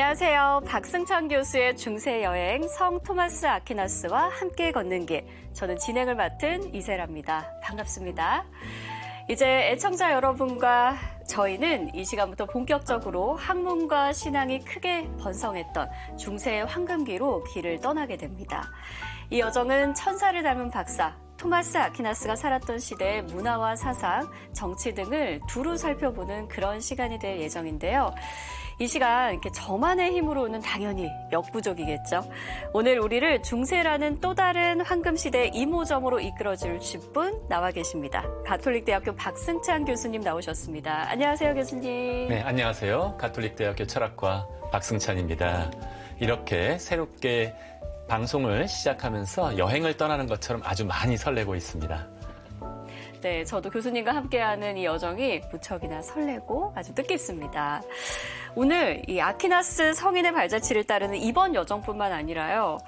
안녕하세요. 박승찬 교수의 중세 여행 성 토마스 아퀴나스와 함께 걷는 길. 저는 진행을 맡은 이세라입니다. 반갑습니다. 이제 애청자 여러분과 저희는 이 시간부터 본격적으로 학문과 신앙이 크게 번성했던 중세의 황금기로 길을 떠나게 됩니다. 이 여정은 천사를 닮은 박사, 토마스 아퀴나스가 살았던 시대의 문화와 사상, 정치 등을 두루 살펴보는 그런 시간이 될 예정인데요. 이 시간 이렇게 저만의 힘으로는 당연히 역부족이겠죠. 오늘 우리를 중세라는 또 다른 황금시대 이모점으로 이끌어줄 1 0분 나와 계십니다. 가톨릭대학교 박승찬 교수님 나오셨습니다. 안녕하세요, 교수님. 네, 안녕하세요. 가톨릭대학교 철학과 박승찬입니다. 이렇게 새롭게 방송을 시작하면서 여행을 떠나는 것처럼 아주 많이 설레고 있습니다. 네, 저도 교수님과 함께하는 이 여정이 무척이나 설레고 아주 뜻깊습니다. 오늘 이 아퀴나스 성인의 발자취를 따르는 이번 여정뿐만 아니라요.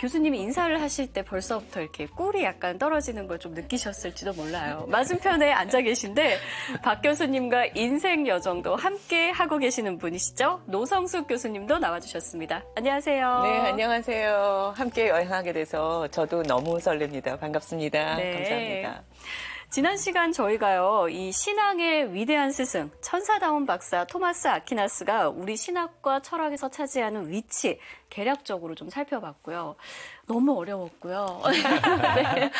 교수님이 인사를 하실 때 벌써부터 이렇게 꿀이 약간 떨어지는 걸 좀 느끼셨을지도 몰라요. 맞은편에 앉아 계신데 박 교수님과 인생 여정도 함께 하고 계시는 분이시죠? 노성숙 교수님도 나와주셨습니다. 안녕하세요. 네, 안녕하세요. 함께 여행하게 돼서 저도 너무 설렙니다. 반갑습니다. 네. 감사합니다. 지난 시간 저희가요, 이 신앙의 위대한 스승, 천사다운 박사 토마스 아키나스가 우리 신학과 철학에서 차지하는 위치, 개략적으로 좀 살펴봤고요. 너무 어려웠고요. 네.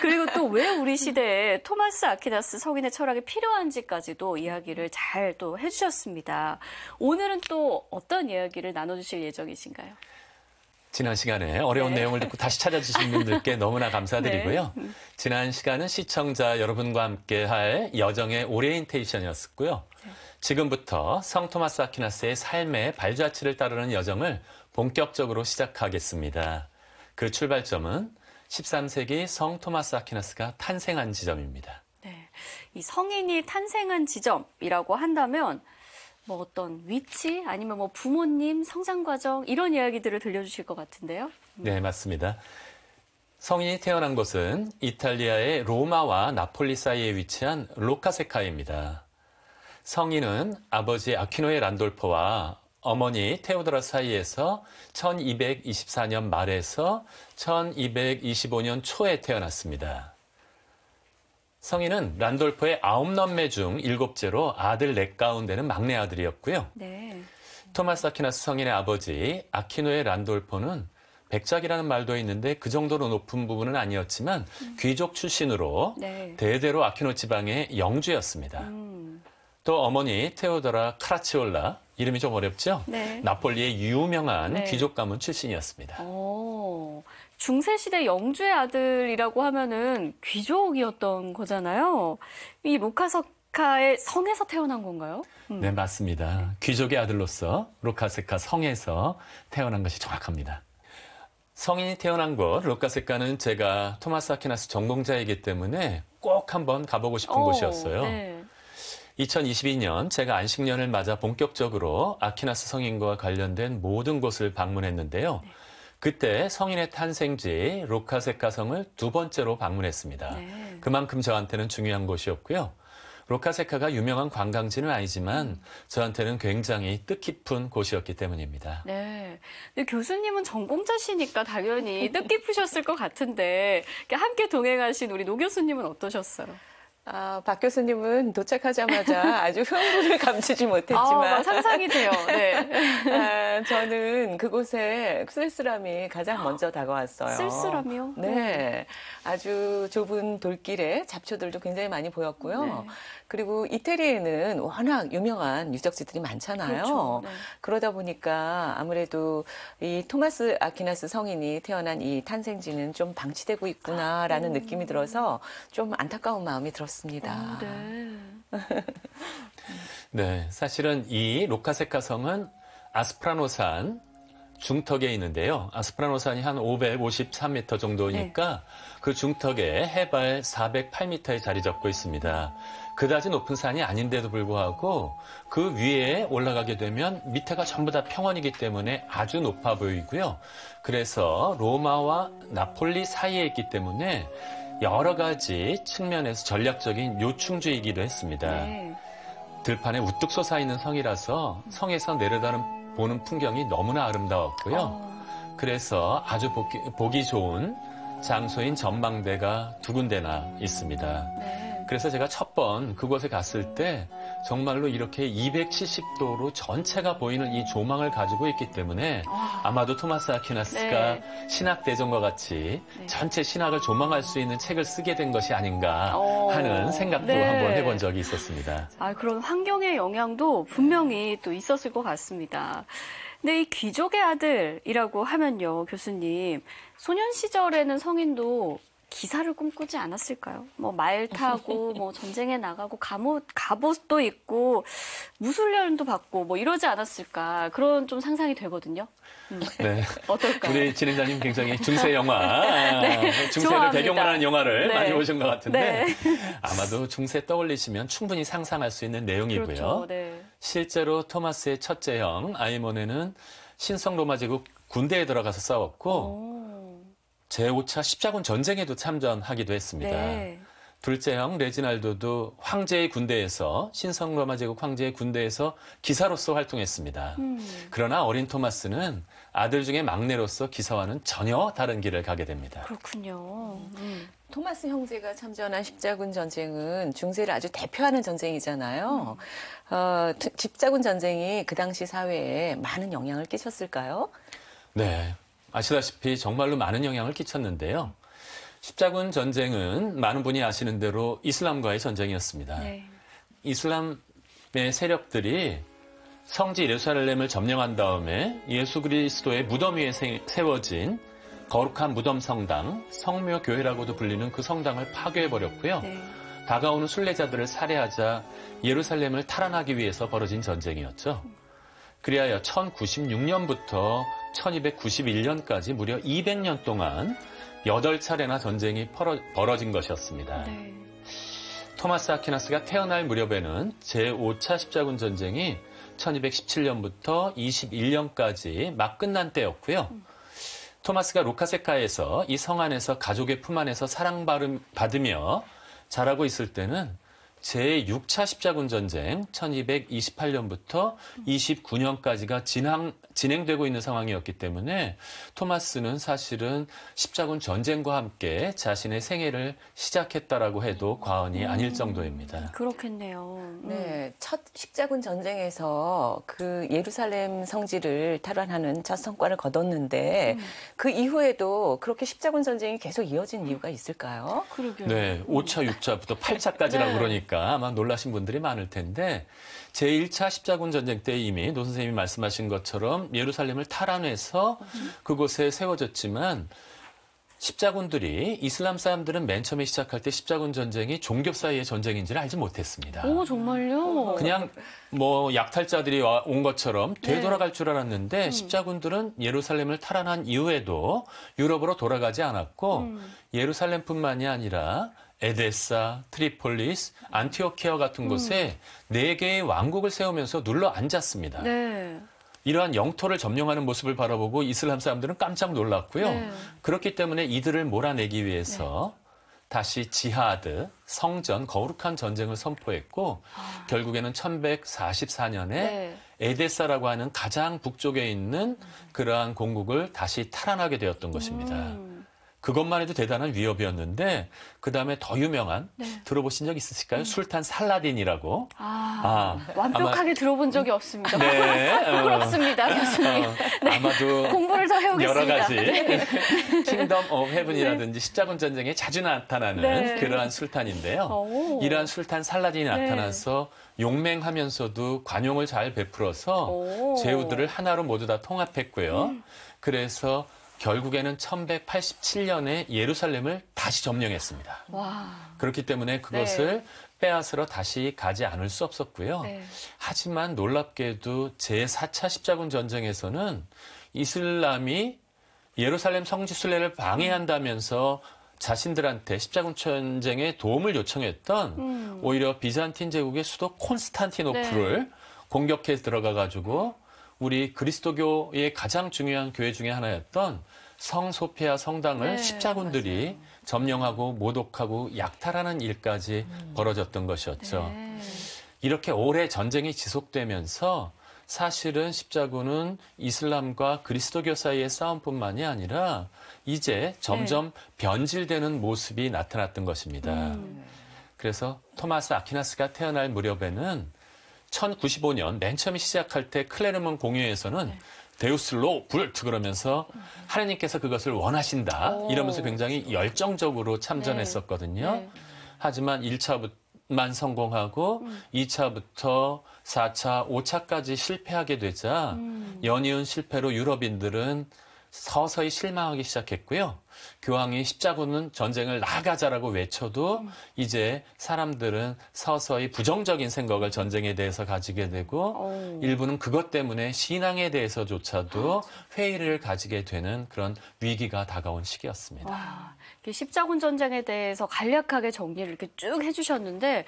그리고 또 왜 우리 시대에 토마스 아키나스 성인의 철학이 필요한지까지도 이야기를 잘 또 해주셨습니다. 오늘은 또 어떤 이야기를 나눠주실 예정이신가요? 지난 시간에 어려운 네. 내용을 듣고 다시 찾아주신 분들께 너무나 감사드리고요. 네. 지난 시간은 시청자 여러분과 함께 할 여정의 오리엔테이션이었고요. 지금부터 성 토마스 아퀴나스의 삶의 발자취를 따르는 여정을 본격적으로 시작하겠습니다. 그 출발점은 13세기 성 토마스 아퀴나스가 탄생한 지점입니다. 네. 이 성인이 탄생한 지점이라고 한다면 뭐 어떤 위치 아니면 뭐 부모님 성장 과정 이런 이야기들을 들려주실 것 같은데요. 음. 네, 맞습니다. 성인이 태어난 곳은 이탈리아의 로마와 나폴리 사이에 위치한 로카세카입니다. 성인은 아버지 아퀴노의 란돌포와 어머니 테오도라 사이에서 1224년 말에서 1225년 초에 태어났습니다. 성인은 란돌프의 아홉 남매 중 일곱째로 아들 넷 가운데는 막내 아들이었고요. 네. 토마스 아퀴나스 성인의 아버지 아퀴노의 란돌포는 백작이라는 말도 있는데 그 정도로 높은 부분은 아니었지만 음. 귀족 출신으로 네. 대대로 아퀴노 지방의 영주였습니다. 음. 또 어머니 테오더라 카라치올라 이름이 좀 어렵죠? 네. 나폴리의 유명한 네. 귀족 가문 출신이었습니다. 오. 중세시대 영주의 아들이라고 하면은 귀족이었던 거잖아요. 이 모카세카의 성에서 태어난 건가요? 음. 네, 맞습니다. 귀족의 아들로서 로카세카 성에서 태어난 것이 정확합니다. 성인이 태어난 곳 로카세카는 제가 토마스 아퀴나스 전공자이기 때문에 꼭 한번 가보고 싶은 오, 어, 곳이었어요. 네. 2022년 제가 안식년을 맞아 본격적으로 아퀴나스 성인과 관련된 모든 곳을 방문했는데요. 네. 그때 성인의 탄생지 로카세카성을 두 번째로 방문했습니다. 네. 그만큼 저한테는 중요한 곳이었고요. 로카세카가 유명한 관광지는 아니지만 저한테는 굉장히 뜻깊은 곳이었기 때문입니다. 네. 교수님은 전공자시니까 당연히 뜻깊으셨을 것 같은데 함께 동행하신 우리 노 교수님은 어떠셨어요? 아, 박 교수님은 도착하자마자 아주 흥분을 감추지 못했지만. 아, 상상이 돼요. 네. 아, 저는 그곳에 쓸쓸함이 가장 먼저 다가왔어요. 쓸쓸함이요? 네. 네. 아주 좁은 돌길에 잡초들도 굉장히 많이 보였고요. 네. 그리고 이태리에는 워낙 유명한 유적지들이 많잖아요. 그렇죠. 네. 그러다 보니까 아무래도 이 토마스 아퀴나스 성인이 태어난 이 탄생지는 좀 방치되고 있구나라는 아, 음. 느낌이 들어서 좀 안타까운 마음이 들었어요. 들습니다 아, 어, 네. 네, 사실은 이 로카세카 성은 아스프라노산 중턱에 있는데요. 아스프라노산이 한 553m 정도니까 네. 그 중턱에 해발 408m에 자리 잡고 있습니다. 그다지 높은 산이 아닌데도 불구하고 그 위에 올라가게 되면 밑에가 전부 다 평원이기 때문에 아주 높아 보이고요. 그래서 로마와 나폴리 사이에 있기 때문에 여러 가지 측면에서 전략적인 요충지이기도 했습니다. 네. 들판에 우뚝 솟아있는 성이라서 성에서 내려다는 보는 풍경이 너무나 아름다웠고요. 어. 그래서 아주 보기, 보기, 좋은 장소인 전망대가 두 군데나 있습니다. 네. 그래서 제가 첫 번 그곳에 갔을 때 정말로 이렇게 270도로 전체가 보이는 이 조망을 가지고 있기 때문에 아. 아마도 토마스 아퀴나스가 네. 신학대전과 같이 네. 전체 신학을 조망할 수 있는 책을 쓰게 된 것이 아닌가 어. 하는 생각도 네. 한번 해본 적이 있었습니다. 아, 그런 환경의 영향도 분명히 또 있었을 것 같습니다. 근데 이 귀족의 아들이라고 하면요, 교수님. 소년 시절에는 성인도 기사를 꿈꾸지 않았을까요? 뭐말 어. 타고 뭐 전쟁에 나가고 갑옷 갑옷도 입고 무술련도 받고 뭐 이러지 않았을까 그런 좀 상상이 되거든요. 음. 네. 어떨까요? 우리 진행자님 굉장히 중세 영화, 네, 중세를 좋아합니다. 배경으로 하는 영화를 네. 많이 보신 것 같은데 네. 아마도 중세 떠올리시면 충분히 상상할 수 있는 내용이고요. 그렇죠. 네. 실제로 토마스의 첫째 형 아이몬에는 신성 로마 제국 군대에 들어가서 싸웠고. 오. 제5차 십자군 전쟁에도 참전하기도 했습니다. 네. 둘째 형 레지날도도 황제의 군대에서 신성 로마 제국 황제의 군대에서 기사로서 활동했습니다. 음. 그러나 어린 토마스는 아들 중에 막내로서 기사와는 전혀 다른 길을 가게 됩니다. 그렇군요. 음. 음. 토마스 형제가 참전한 십자군 전쟁은 중세를 아주 대표하는 전쟁이잖아요. 음. 어, 십자군 전쟁이 그 당시 사회에 많은 영향을 끼쳤을까요? 네. 아시다시피 정말로 많은 영향을 끼쳤는데요. 십자군 전쟁은 많은 분이 아시는 대로 이슬람과의 전쟁이었습니다. 네. 이슬람의 세력들이 성지 예루살렘을 점령한 다음에 예수 그리스도의 무덤 위에 세워진 거룩한 무덤 성당, 성묘 교회라고도 불리는 그 성당을 파괴해 버렸고요. 네. 다가오는 순례자들을 살해하자 예루살렘을 탈환하기 위해서 벌어진 전쟁이었죠. 그리하여 1096년부터 1291년까지 무려 200년 동안 8차례나 전쟁이 벌어진 것이었습니다. 네. 토마스 아퀴나스가 태어날 무렵에는 제5차 십자군 전쟁이 1217년부터 21년까지 막 끝난 때였고요. 음. 토마스가 로카세카에서 이성 안에서 가족의 품 안에서 사랑받으며 자라고 있을 때는 제6차 십자군 전쟁 1228년부터 29년까지가 진행, 진행되고 있는 상황이었기 때문에 토마스는 사실은 십자군 전쟁과 함께 자신의 생애를 시작했다라고 해도 과언이 음. 아닐 정도입니다. 그렇겠네요. 음. 네, 첫 십자군 전쟁에서 그 예루살렘 성지를 탈환하는 첫 성과를 거뒀는데 음. 그 이후에도 그렇게 십자군 전쟁이 계속 이어진 이유가 있을까요? 그러게요. 네, 5차, 음. 6차부터 8차까지라고 네. 그러니까 보니까 아마 놀라신 분들이 많을 텐데 제1차 십자군 전쟁 때 이미 노 선생님이 말씀하신 것처럼 예루살렘을 탈환해서 그곳에 세워졌지만 십자군들이 이슬람 사람들은 맨 처음에 시작할 때 십자군 전쟁이 종교 사이의 전쟁인지를 알지 못했습니다. 오 정말요? 그냥 뭐 약탈자들이 온 것처럼 네. 되돌아갈 네. 줄 알았는데 음. 십자군들은 예루살렘을 탈환한 이후에도 유럽으로 돌아가지 않았고 음. 예루살렘뿐만이 아니라 에데사, 트리폴리스, 안티오키아 같은 곳에 네 개의 왕국을 세우면서 눌러 앉았습니다. 네. 이러한 영토를 점령하는 모습을 바라보고 이슬람 사람들은 깜짝 놀랐고요. 네. 그렇기 때문에 이들을 몰아내기 위해서 네. 다시 지하드, 성전, 거룩한 전쟁을 선포했고 아. 결국에는 1144년에 네. 에데사라고 하는 가장 북쪽에 있는 그러한 공국을 다시 탈환하게 되었던 것입니다. 음. 그것만 해도 대단한 위협이었는데 그다음에 더 유명한 네. 들어보신 적 있으실까요? 음. 술탄 살라딘이라고. 아, 아 완벽하게 아마, 들어본 적이 없습니다. 네. 부끄럽습니다, 어, 교수님. 어, 네. 아마도 공부를 더 해오겠습니다. 여러 가지 네. 킹덤 오브 헤븐이라든지 십자군 전쟁에 자주 나타나는 네. 그러한 술탄인데요. 오. 이러한 술탄 살라딘이 네. 나타나서 용맹하면서도 관용을 잘 베풀어서 오. 제후들을 하나로 모두 다 통합했고요. 음. 그래서 결국에는 1187년에 예루살렘을 다시 점령했습니다. 와. 그렇기 때문에 네. 그것을 네. 빼앗으러 다시 가지 않을 수 없었고요. 네. 하지만 놀랍게도 제4차 십자군 전쟁에서는 이슬람이 예루살렘 성지 순례를 방해한다면서 자신들한테 십자군 전쟁에 도움을 요청했던 음. 오히려 비잔틴 제국의 수도 콘스탄티노플을 네. 공격해 들어가 가지고 우리 그리스도교의 가장 중요한 교회 중의 하나였던 성 소피아 성당을 네, 십자군들이 맞아요. 점령하고 모독하고 약탈하는 일까지 음. 벌어졌던 것이었죠. 네. 이렇게 오래 전쟁이 지속되면서 사실은 십자군은 이슬람과 그리스도교 사이의 싸움뿐만이 아니라 이제 네. 점점 네. 변질되는 모습이 나타났던 것입니다. 음. 그래서 토마스 아퀴나스가 태어날 무렵에는 1095년 맨 처음에 시작할 때 클레르몬 공회에서는 네. 데우슬로 불트 그러면서 음. 하나님께서 그것을 원하신다 오. 이러면서 굉장히 열정적으로 네. 참전했었거든요. 네. 하지만 1차만 성공하고 음. 2차부터 4차, 5차까지 실패하게 되자 음. 연이은 실패로 유럽인들은 서서히 실망하기 시작했고요. 교황이 십자군은 전쟁을 나가자라고 외쳐도 이제 사람들은 서서히 부정적인 생각을 전쟁에 대해서 가지게 되고 일부는 그것 때문에 신앙에 대해서조차도 아, 그렇죠. 회의를 가지게 되는 그런 위기가 다가온 시기였습니다. 와, 십자군 전쟁에 대해서 간략하게 정리를 이렇게 쭉 해주셨는데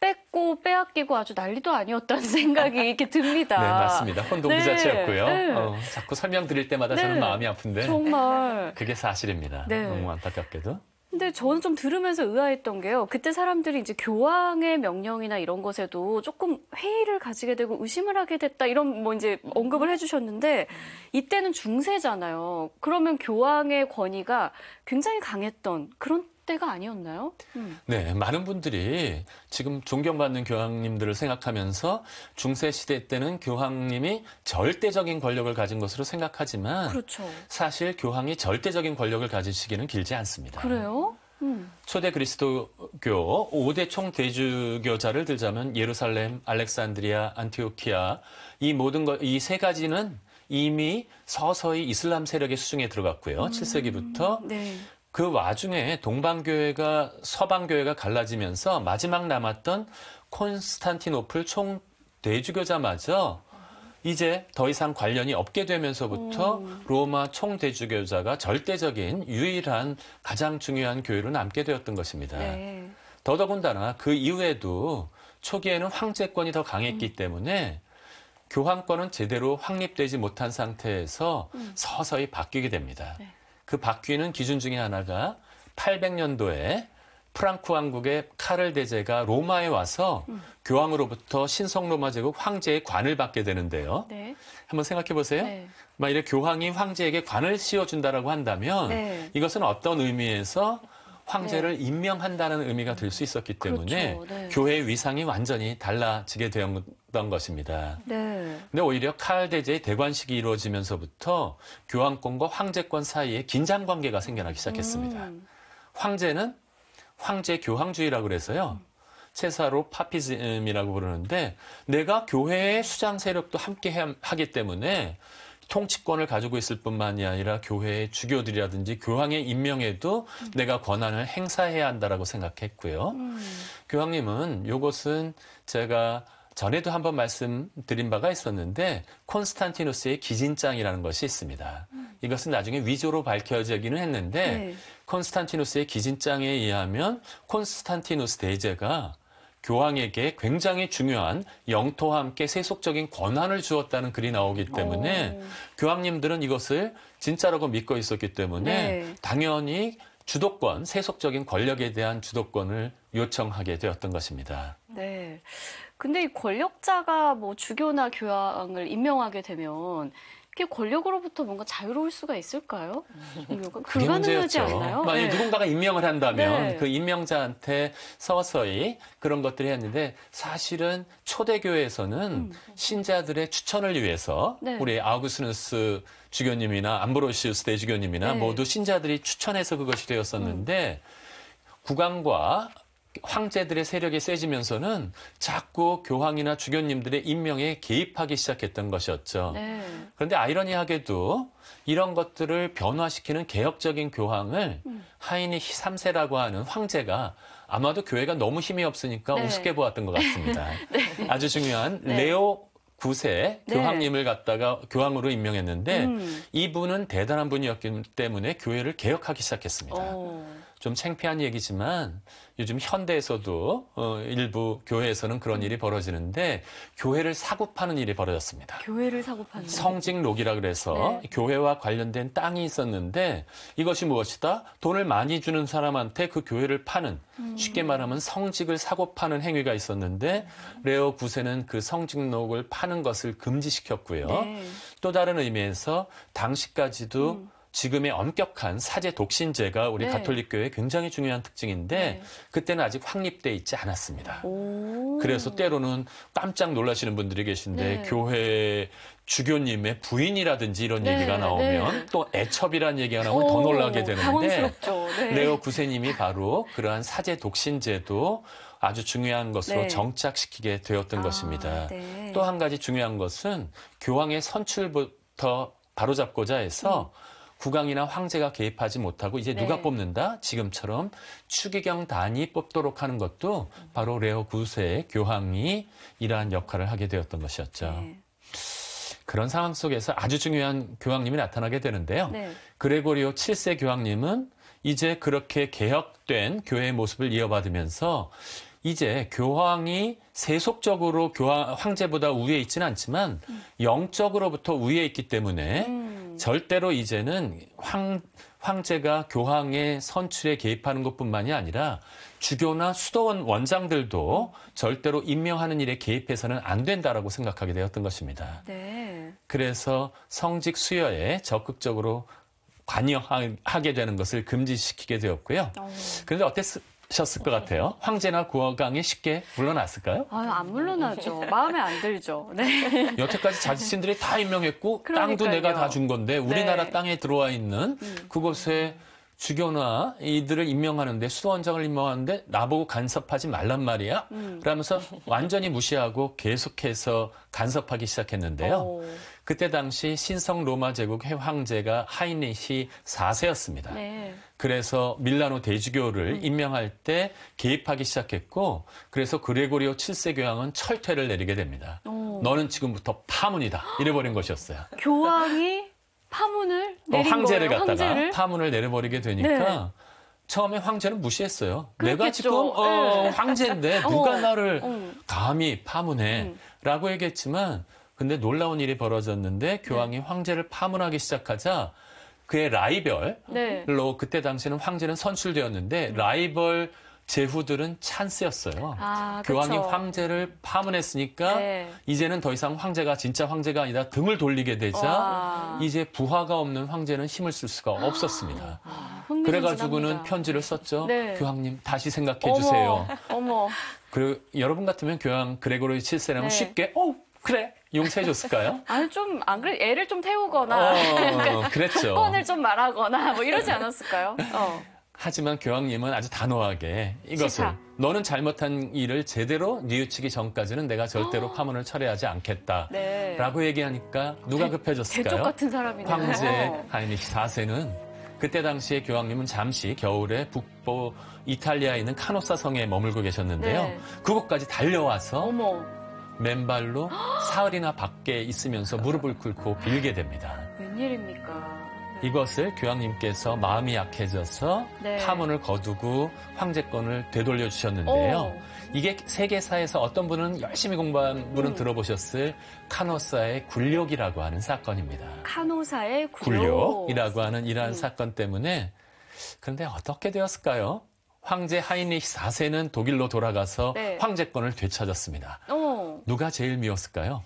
뺏고 빼앗기고 아주 난리도 아니었다는 생각이 이렇게 듭니다. 네, 맞습니다. 혼동 네, 부자체였고요. 네. 어, 자꾸 설명드릴 때마다 네. 저는 마음이 아픈데. 정말. 그게 사실입니다. 네. 너무 안타깝게도. 근데 저는 좀 들으면서 의아했던 게요. 그때 사람들이 이제 교황의 명령이나 이런 것에도 조금 회의를 가지게 되고 의심을 하게 됐다 이런 뭐 이제 언급을 해주셨는데 이때는 중세잖아요. 그러면 교황의 권위가 굉장히 강했던 그런 때가 아니었나요? 음. 네, 많은 분들이 지금 존경받는 교황님들을 생각하면서 중세 시대 때는 교황님이 절대적인 권력을 가진 것으로 생각하지만 그렇죠. 사실 교황이 절대적인 권력을 가진 시기는 길지 않습니다. 그래요? 음. 초대 그리스도교 5대 총 대주교자를 들자면 예루살렘, 알렉산드리아, 안티오키아 이 모든 것이 세 가지는 이미 서서히 이슬람 세력의 수중에 들어갔고요. 음. 7세기부터 네. 그 와중에 동방교회가 서방교회가 갈라지면서 마지막 남았던 콘스탄티노플 총 대주교자마저 이제 더 이상 관련이 없게 되면서부터 음. 로마 총대주교자가 절대적인 유일한 가장 중요한 교회로 남게 되었던 것입니다. 네. 더더군다나 그 이후에도 초기에는 황제권이 더 강했기 음. 때문에 교황권은 제대로 확립되지 못한 상태에서 음. 서서히 바뀌게 됩니다. 네. 그 바뀌는 기준 중에 하나가 800년도에 프랑크 왕국의 카를 대제가 로마에 와서 음. 교황으로부터 신성 로마 제국 황제의 관을 받게 되는데요. 네. 한번 생각해 보세요. 네. 만일에 교황이 황제에게 관을 씌워준다라고 한다면 네. 이것은 어떤 의미에서 황제를 네. 임명한다는 의미가 될 수 있었기 그렇죠. 때문에 그렇죠. 네. 교회의 위상이 완전히 달라지게 되었던 것입니다. 네. 근데 오히려 칼 대제의 대관식이 이루어지면서부터 교황권과 황제권 사이에 긴장 관계가 생겨나기 시작했습니다. 음. 황제는 황제 교황주의라고 그래서요. 체사로 파피즘이라고 부르는데 내가 교회의 수장 세력도 함께 하기 때문에 통치권을 가지고 있을 뿐만이 아니라 교회의 주교들이라든지 교황의 임명에도 음. 내가 권한을 행사해야 한다라고 생각했고요. 음. 교황님은 이것은 제가 전에도 한번 말씀드린 바가 있었는데 콘스탄티누스의 기진장이라는 것이 있습니다. 음. 이것은 나중에 위조로 밝혀지기는 했는데 네. 콘스탄티누스의 기진장에 의하면 콘스탄티누스 대제가 교황에게 굉장히 중요한 영토와 함께 세속적인 권한을 주었다는 글이 나오기 때문에 오. 어. 교황님들은 이것을 진짜라고 믿고 있었기 때문에 네. 당연히 주도권, 세속적인 권력에 대한 주도권을 요청하게 되었던 것입니다. 네. 근데 이 권력자가 뭐 주교나 교황을 임명하게 되면 어떻게 권력으로부터 뭔가 자유로울 수가 있을까요? 음. 불가능하지 않나요? 만약 네. 누군가가 임명을 한다면 네. 그 임명자한테 서서히 그런 것들을 했는데 사실은 초대교회에서는 음. 신자들의 추천을 위해서 네. 우리 아우구스누스 주교님이나 암브로시우스 대주교님이나 네. 모두 신자들이 추천해서 그것이 되었었는데 음. 국왕과 황제들의 세력이 세지면서는 자꾸 교황이나 주교님들의 임명에 개입하기 시작했던 것이었죠. 네. 그런데 아이러니하게도 이런 것들을 변화시키는 개혁적인 교황을 음. 하이니 3세라고 하는 황제가 아마도 교회가 너무 힘이 없으니까 네. 우습게 보았던 것 같습니다. 네. 아주 중요한 네. 레오 9세 교황님을 갖다가 교황으로 임명했는데 음. 이분은 대단한 분이었기 때문에 교회를 개혁하기 시작했습니다. 오. 좀 창피한 얘기지만 요즘 현대에서도 어, 일부 교회에서는 그런 일이 벌어지는데 교회를 사고 파는 일이 벌어졌습니다. 교회를 사고 파는 성직록이라 그래서 네. 교회와 관련된 땅이 있었는데 이것이 무엇이다? 돈을 많이 주는 사람한테 그 교회를 파는 음. 쉽게 말하면 성직을 사고 파는 행위가 있었는데 레오 9세는 그 성직록을 파는 것을 금지시켰고요. 네. 또 다른 의미에서 당시까지도 음. 지금의 엄격한 사제 독신제가 우리 네. 가톨릭교회 의 굉장히 중요한 특징인데 네. 그때는 아직 확립돼 있지 않았습니다. 오. 그래서 때로는 깜짝 놀라시는 분들이 계신데 네. 교회 주교님의 부인이라든지 이런 네, 얘기가 네. 나오면 네. 또 애첩이라는 얘기가 나오면 더 놀라게 되는데 네. 레오 구세님이 바로 그러한 사제 독신제도 아주 중요한 것으로 네. 정착시키게 되었던 아, 것입니다. 네. 또한 가지 중요한 것은 교황의 선출부터 바로잡고자 해서 음. 국왕이나 황제가 개입하지 못하고 이제 네. 누가 뽑는다? 지금처럼 추기경 단이 뽑도록 하는 것도 바로 레오 9세 교황이 이러한 역할을 하게 되었던 것이었죠. 네. 그런 상황 속에서 아주 중요한 교황님이 나타나게 되는데요. 네. 그레고리오 7세 교황님은 이제 그렇게 개혁된 교회의 모습을 이어받으면서 이제 교황이 세속적으로 교황 황제보다 위에 있지는 않지만 음. 영적으로부터 위에 있기 때문에 음. 절대로 이제는 황, 황제가 교황의 선출에 개입하는 것뿐만이 아니라 주교나 수도원 원장들도 절대로 임명하는 일에 개입해서는 안 된다라고 생각하게 되었던 것입니다. 네. 그래서 성직 수여에 적극적으로 관여하게 되는 것을 금지시키게 되었고요. 오. 어. 그런데 어땠, 셨을 것 같아요. 황제나 구어강이 쉽게 물러났을까요? 아유, 안 물러나죠. 마음에 안 들죠. 네. 여태까지 자신들이 다 임명했고 그러니까요. 땅도 내가 다 준 건데 우리나라 네. 땅에 들어와 있는 음. 그곳에 주교나 이들을 임명하는데 수도원장을 임명하는데 나보고 간섭하지 말란 말이야. 음. 그러면서 완전히 무시하고 계속해서 간섭하기 시작했는데요. 오. 그때 당시 신성 로마 제국의 황제가 하인리히 4세였습니다. 네. 그래서 밀라노 대주교를 네. 임명할 때 개입하기 시작했고 그래서 그레고리오 7세 교황은 철퇴를 내리게 됩니다. 오. 너는 지금부터 파문이다. 이래버린 것이었어요. 교황이 파문을 또황 어, 거예요? 갖다가 황제를? 파문을 내려버리게 되니까 네. 처음에 황제는 무시했어요. 그렇겠죠. 내가 지금 어, 네. 황제인데 어. 누가 어. 나를 감히 파문해라고 음. 얘기했지만 근데 놀라운 일이 벌어졌는데 네. 교황이 네. 황제를 파문하기 시작하자 그의 라이벌로 네. 그때 당시에는 황제는 선출되었는데 음. 라이벌 제후들은 찬스였어요. 아, 교황이 황제를 파문했으니까 네. 이제는 더 이상 황제가 진짜 황제가 아니다 등을 돌리게 되자 와. 이제 부하가 없는 황제는 힘을 쓸 수가 없었습니다. 아, 그래가지고는 편지를 썼죠. 네. 교황님 다시 생각해 어머, 주세요. 어머. 그 여러분 같으면 교황 그레고리 7세라면 네. 쉽게 어 그래 용서해줬을까요? 아니 좀 안 그래 애를 좀 태우거나 어, 그러니까 그랬죠. 조건을 좀 말하거나 뭐 이러지 않았을까요? 어. 하지만 교황님은 아주 단호하게 이것을 시사. 너는 잘못한 일을 제대로 뉘우치기 전까지는 내가 절대로 아. 파문을 철회하지 않겠다라고 네. 얘기하니까 아, 누가 급해졌을까요? 대적 같은 사람이네요. 황제 어. 하이니히 4세는 그때 당시에 교황님은 잠시 겨울에 북부 이탈리아에 있는 카노사 성에 머물고 계셨는데요. 네. 그곳까지 달려와서 어머. 맨발로 사흘이나 밖에 있으면서 무릎을 꿇고 빌게 됩니다. 웬일입니까? 네. 이것을 교황님께서 마음이 약해져서 네. 파문을 거두고 황제권을 되돌려 주셨는데요. 이게 세계사에서 어떤 분은 열심히 공부한 분은 음. 들어보셨을 카노사의 굴욕이라고 하는 사건입니다. 카노사의 굴욕. 이라고 하는 이러한 음. 사건 때문에 그런데 어떻게 되었을까요? 황제 하이리히 4세는 독일로 돌아가서 네. 황제권을 되찾았습니다. 오. 어. 누가 제일 미웠을까요?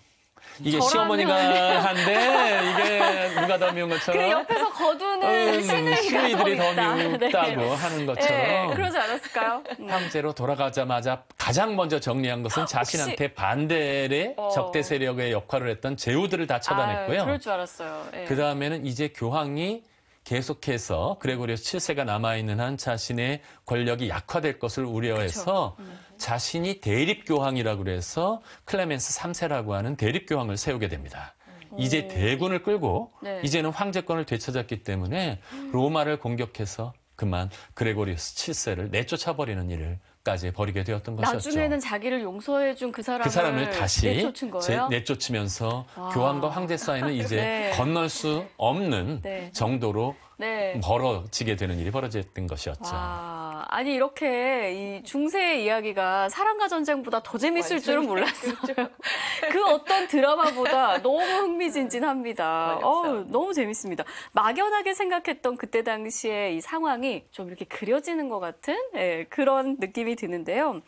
이게 시어머니가 한데 이게 누가 더 미운 것처럼 그 옆에서 거두는 음, 시누이들이 더, 미웠다고 네. 하는 것처럼 네, 그러지 않았을까요? 음. 황제로 돌아가자마자 가장 먼저 정리한 것은 자신한테 혹시... 반대의 어... 적대 세력의 역할을 했던 제후들을 다 처단했고요. 아, 그럴 줄 알았어요. 네. 예. 그 다음에는 이제 교황이 계속해서 그레고리우스 7세가 남아있는 한 자신의 권력이 약화될 것을 우려해서 그렇죠. 자신이 대립교황이라고 해서 클레멘스 3세라고 하는 대립교황을 세우게 됩니다. 음. 이제 대군을 끌고 네. 이제는 황제권을 되찾았기 때문에 음. 로마를 공격해서 그만 그레고리우스 7세를 내쫓아버리는 일을 까지 버리게 되었던 것이었죠. 나중에는 자기를 용서해준 그 사람을, 그 사람을 다시 내쫓은 거예요? 제, 내쫓으면서 와. 아. 교황과 황제 사이는 이제 네. 건널 수 없는 네. 정도로 네. 멀어지게 되는 일이 벌어졌던 것이었죠. 와, 아니 이렇게 이 중세의 이야기가 사랑과 전쟁보다 더 재밌을 줄은 몰랐어요. 그렇죠. 그 어떤 드라마보다 너무 흥미진진합니다. 네, 어우, 너무 재밌습니다. 막연하게 생각했던 그때 당시의 이 상황이 좀 이렇게 그려지는 것 같은 예, 그런 느낌이 드는데요.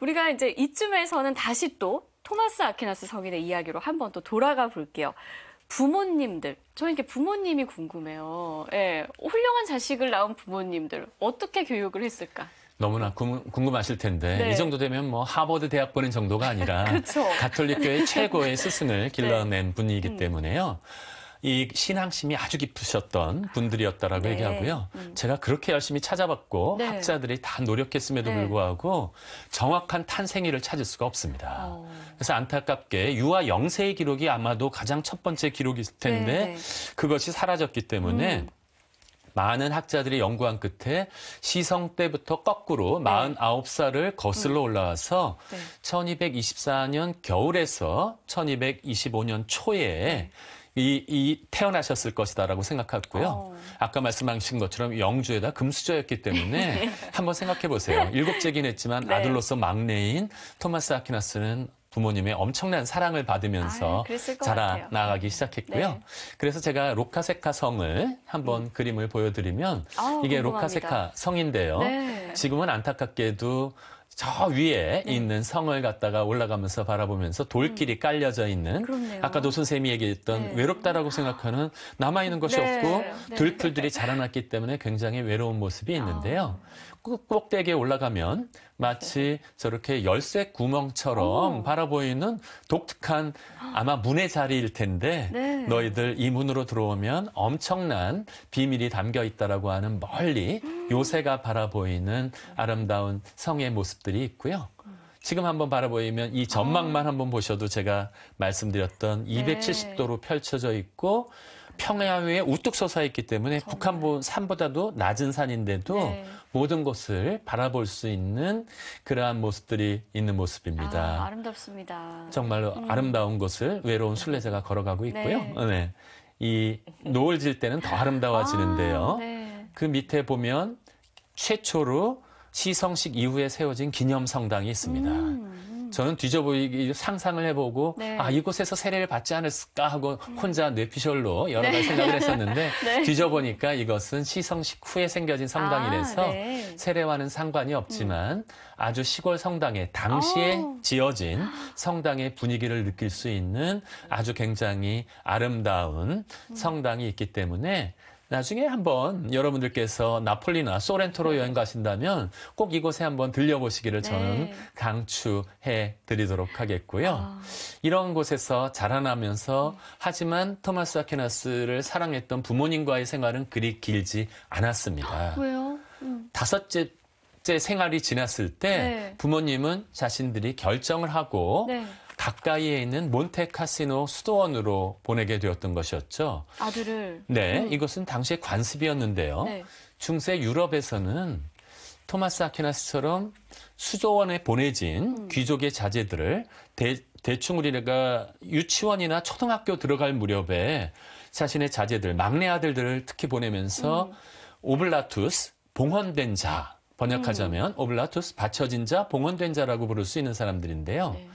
우리가 이제 이쯤에서는 다시 또 토마스 아퀴나스 성인의 이야기로 한번 또 돌아가 볼게요. 부모님들, 저는 이게 부모님이 궁금해요. 예, 훌륭한 자식을 낳은 부모님들 어떻게 교육을 했을까? 너무나 궁금하실 텐데 네. 이 정도 되면 뭐 하버드 대학 보낸 정도가 아니라 가톨릭 교의 최고의 스승을 네. 길러낸 네. 분이기 음. 때문에요. 음. 이 신앙심이 아주 깊으셨던 분들이었다라고 네. 얘기하고요. 음. 제가 그렇게 열심히 찾아봤고 네. 학자들이 다 노력했음에도 네. 불구하고 정확한 탄생일을 찾을 수가 없습니다. 어. 그래서 안타깝게 유아 영세의 기록이 아마도 가장 첫 번째 기록일 텐데 네, 네. 그것이 사라졌기 때문에 음. 많은 학자들이 연구한 끝에 시성 때부터 거꾸로 49살을 거슬러 음. 올라와서 네. 1224년 겨울에서 1225년 초에 네. 이, 이 태어나셨을 것이다라고 생각하고요. 오. 어. 아까 말씀하신 것처럼 영주에다 금수저였기 때문에 네. 한번 생각해 보세요. 네. 일곱째긴 했지만 네. 아들로서 막내인 토마스 아퀴나스는 부모님의 엄청난 사랑을 받으면서 아, 자라나가기 시작했고요. 네. 그래서 제가 로카세카 성을 한번 음. 그림을 보여드리면 아, 이게 로카세카 성인데요. 네. 지금은 안타깝게도 저 위에 네. 있는 성을 갖다가 올라가면서 바라보면서 돌길이 음. 깔려져 있는 그렇네요. 아까 노선 쌤이 얘기했던 네. 외롭다라고 생각하는 남아 있는 것이 네. 없고 들풀들이 네. 자라났기 때문에 굉장히 외로운 모습이 있는데요. 아. 꼭대기에 올라가면 마치 저렇게 열쇠 구멍처럼 오. 바라보이는 독특한 아마 문의 자리일 텐데 네. 너희들 이 문으로 들어오면 엄청난 비밀이 담겨 있다라고 하는 멀리 음. 요새가 바라보이는 아름다운 성의 모습들이 있고요. 지금 한번 바라보이면 이 아. 전망만 한번 보셔도 제가 말씀드렸던 270도로 펼쳐져 있고 평야위에 우뚝 서서 있기 때문에 정말. 북한보 산보다도 낮은 산인데도 네. 모든 것을 바라볼 수 있는 그러한 모습들이 있는 모습입니다. 아, 름답습니다 정말로 음. 아름다운 것을 외로운 네. 순례자가 걸어가고 네. 있고요. 네. 네. 이 노을 질 때는 더 아름다워지는데요. 아, 네. 그 밑에 보면 최초로 시성식 이후에 세워진 기념 성당이 있습니다. 음. 음. 저는 뒤져보기 이 상상을 해보고 네. 아 이곳에서 세례를 받지 않았을까 하고 음. 혼자 뇌피셜로 여러 네. 가지 생각을 했었는데 네. 뒤져보니까 이것은 시성식 후에 생겨진 성당이라서 아, 네. 세례와는 상관이 없지만 음. 아주 시골 성당에 당시에 오. 어. 지어진 성당의 분위기를 느낄 수 있는 아주 굉장히 아름다운 음. 성당이 있기 때문에 나중에 한번 여러분들께서 나폴리나 소렌토로 여행 가신다면 꼭 이곳에 한번 들려보시기를 저는 네. 강추해 드리도록 하겠고요. 아. 이런 곳에서 자라나면서 네. 하지만 토마스 아케나스를 사랑했던 부모님과의 생활은 그리 길지 않았습니다. 왜요? 음. 다섯째 생활이 지났을 때 네. 부모님은 자신들이 결정을 하고 네. 가까이에 있는 몬테카시노 수도원으로 보내게 되었던 것이었죠. 아들을. 네, 음. 이것은 당시의 관습이었는데요. 네. 중세 유럽에서는 토마스 아퀴나스처럼 수도원에 보내진 음. 귀족의 자제들을 대, 대충 우리가 유치원이나 초등학교 들어갈 무렵에 자신의 자제들, 막내 아들들을 특히 보내면서 음. 오블라투스, 봉헌된 자, 번역하자면 음. 오블라투스, 받쳐진 자, 봉헌된 자라고 부를 수 있는 사람들인데요. 네.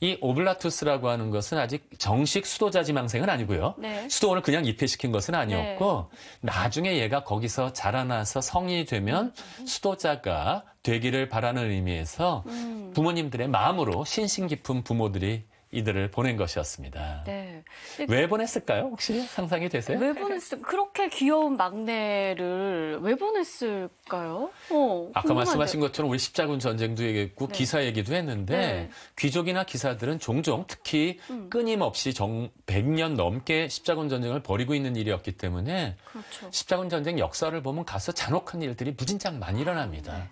이 오블라투스라고 하는 것은 아직 정식 수도자 지망생은 아니고요. 네. 수도원을 그냥 입회시킨 것은 아니었고 네. 나중에 얘가 거기서 자라나서 성인이 되면 수도자가 되기를 바라는 의미에서 음. 부모님들의 마음으로 신신 깊은 부모들이 이들을 보낸 것이었습니다. 네. 왜 보냈을까요? 혹시 상상이 되세요? 왜 보냈을? 그렇게 귀여운 막내를 왜 보냈을까요? 어, 아까 궁금한데. 말씀하신 것처럼 우리 십자군 전쟁도 얘기했고 네. 기사 얘기도 했는데 네. 귀족이나 기사들은 종종 특히 음. 끊임없이 정 100년 넘게 십자군 전쟁을 벌이고 있는 일이었기 때문에 그렇죠. 십자군 전쟁 역사를 보면 가서 잔혹한 일들이 무진장 많이 일어납니다. 네.